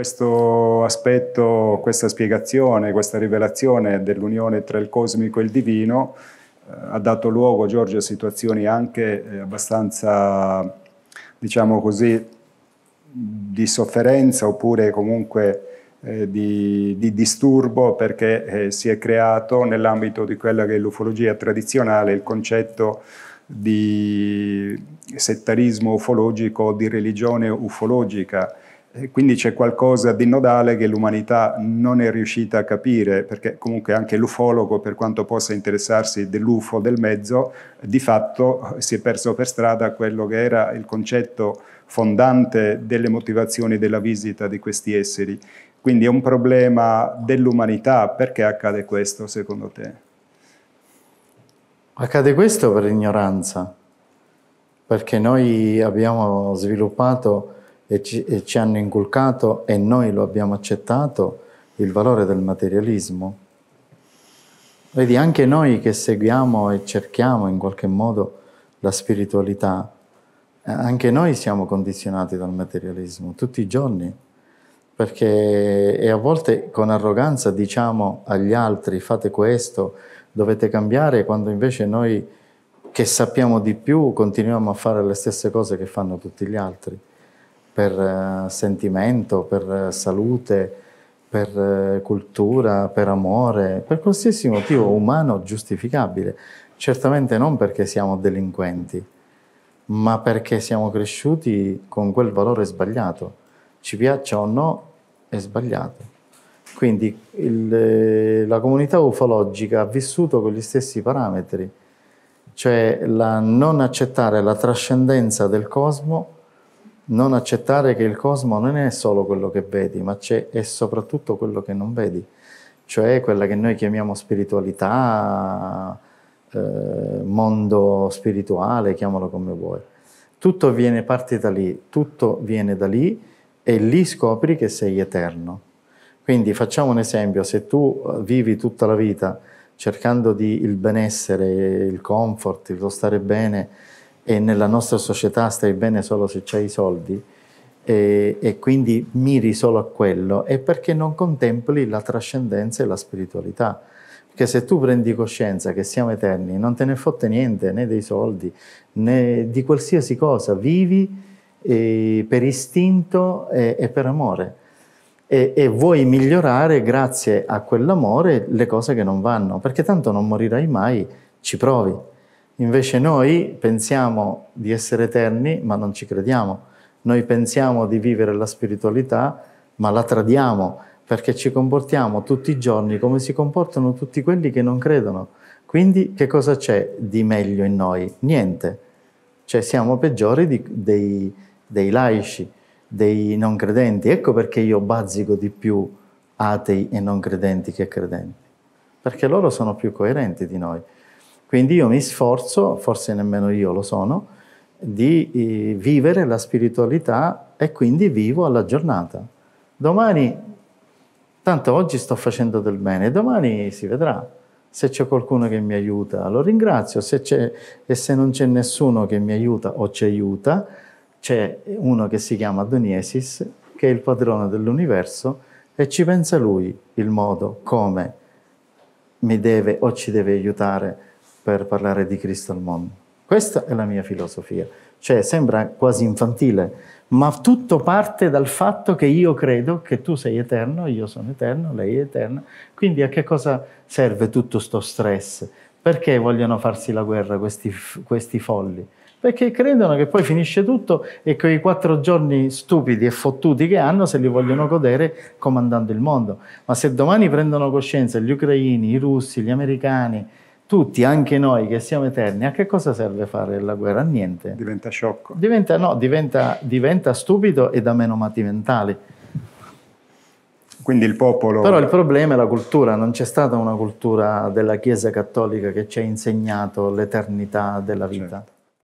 questo aspetto, questa spiegazione, questa rivelazione dell'unione tra il cosmico e il divino eh, ha dato luogo, Giorgio, a situazioni anche eh, abbastanza, diciamo così, di sofferenza oppure comunque eh, di, di, disturbo perché eh, si è creato nell'ambito di quella che è l'ufologia tradizionale il concetto di settarismo ufologico, o di religione ufologica quindi c'è qualcosa di nodale che l'umanità non è riuscita a capire, perché comunque anche l'ufologo, per quanto possa interessarsi dell'ufo del mezzo, di fatto si è perso per strada quello che era il concetto fondante delle motivazioni della visita di questi esseri. Quindi è un problema dell'umanità. Perché accade questo, secondo te? Accade questo per ignoranza, perché noi abbiamo sviluppato e ci, e ci hanno inculcato, e noi lo abbiamo accettato, il valore del materialismo. Vedi, anche noi che seguiamo e cerchiamo in qualche modo la spiritualità, eh, anche noi siamo condizionati dal materialismo tutti i giorni, perché e a volte con arroganza diciamo agli altri fate questo, dovete cambiare, quando invece noi che sappiamo di più continuiamo a fare le stesse cose che fanno tutti gli altri per eh, sentimento, per eh, salute, per eh, cultura, per amore, per qualsiasi motivo umano giustificabile. Certamente non perché siamo delinquenti, ma perché siamo cresciuti con quel valore sbagliato. Ci piaccia o no, è sbagliato. Quindi il, la comunità ufologica ha vissuto con gli stessi parametri, cioè la non accettare la trascendenza del cosmo non accettare che il cosmo non è solo quello che vedi, ma c'è è soprattutto quello che non vedi, cioè quella che noi chiamiamo spiritualità, eh, mondo spirituale, chiamalo come vuoi. Tutto viene parte da lì, tutto viene da lì e lì scopri che sei eterno. Quindi facciamo un esempio, se tu eh, vivi tutta la vita cercando di il benessere, il comfort, lo stare bene, e nella nostra società stai bene solo se c'hai i soldi e, e, quindi miri solo a quello, è perché non contempli la trascendenza e la spiritualità. Perché se tu prendi coscienza che siamo eterni, non te ne fotte niente né dei soldi né di qualsiasi cosa, vivi eh, per istinto e, e per amore. E, e, vuoi migliorare grazie a quell'amore le cose che non vanno, perché tanto non morirai mai, ci provi. Invece noi pensiamo di essere eterni, ma non ci crediamo. Noi pensiamo di vivere la spiritualità, ma la tradiamo perché ci comportiamo tutti i giorni come si comportano tutti quelli che non credono. Quindi che cosa c'è di meglio in noi? Niente. Cioè siamo peggiori di, dei, dei laici, dei non credenti. Ecco perché io bazzico di più atei e non credenti che credenti. Perché loro sono più coerenti di noi. Quindi io mi sforzo, forse nemmeno io lo sono, di eh, vivere la spiritualità e quindi vivo alla giornata. Domani, tanto oggi sto facendo del bene, domani si vedrà. Se c'è qualcuno che mi aiuta, lo ringrazio. Se e se non c'è nessuno che mi aiuta o ci aiuta, c'è uno che si chiama Doniesis, che è il padrone dell'universo, e ci pensa lui il modo come mi deve o ci deve aiutare per parlare di Cristo al mondo. Questa è la mia filosofia. Cioè, sembra quasi infantile, ma tutto parte dal fatto che io credo che tu sei eterno, io sono eterno, lei è eterna. Quindi a che cosa serve tutto sto stress? Perché vogliono farsi la guerra questi, questi folli? Perché credono che poi finisce tutto e quei quattro giorni stupidi e fottuti che hanno se li vogliono godere comandando il mondo. Ma se domani prendono coscienza gli ucraini, i russi, gli americani, tutti, anche noi che siamo eterni, a che cosa serve fare la guerra? A niente. Diventa sciocco. Diventa, no, diventa, diventa stupido ed amenomati mentali. Quindi il popolo... Però il problema è la cultura, non c'è stata una cultura della Chiesa cattolica che ci ha insegnato l'eternità della vita. Certo.